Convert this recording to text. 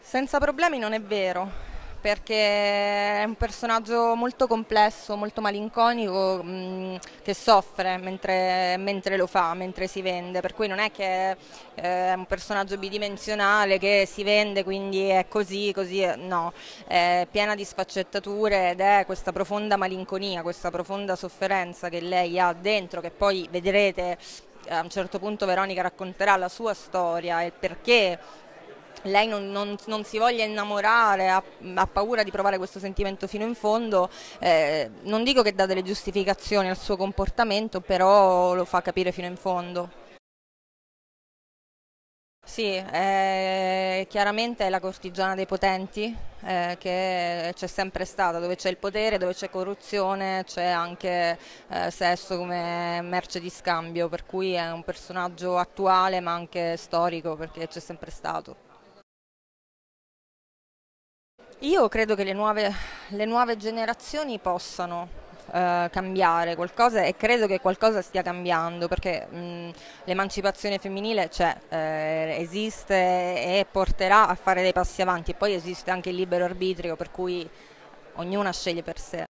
Senza problemi non è vero, perché è un personaggio molto complesso, molto malinconico, mh, che soffre mentre, mentre, lo fa, mentre si vende, per cui non è che eh, è un personaggio bidimensionale che si vende, quindi è così, così, eh, no, è piena di sfaccettature ed è questa profonda malinconia, questa profonda sofferenza che lei ha dentro, che poi vedrete eh, a un certo punto Veronica racconterà la sua storia e perché lei non, non, non, si voglia innamorare, ha, ha, paura di provare questo sentimento fino in fondo, eh, non dico che dà delle giustificazioni al suo comportamento, però lo fa capire fino in fondo. Sì, eh, chiaramente è la cortigiana dei potenti eh, che c'è sempre stata, dove c'è il potere, dove c'è corruzione, c'è anche eh, sesso come merce di scambio, per cui è un personaggio attuale ma anche storico perché c'è sempre stato. Io credo che le nuove, le nuove generazioni possano Uh, cambiare qualcosa e credo che qualcosa stia cambiando perché mh, l'emancipazione femminile c'è, cioè, eh, esiste e porterà a fare dei passi avanti e poi esiste anche il libero arbitrio per cui ognuna sceglie per sé.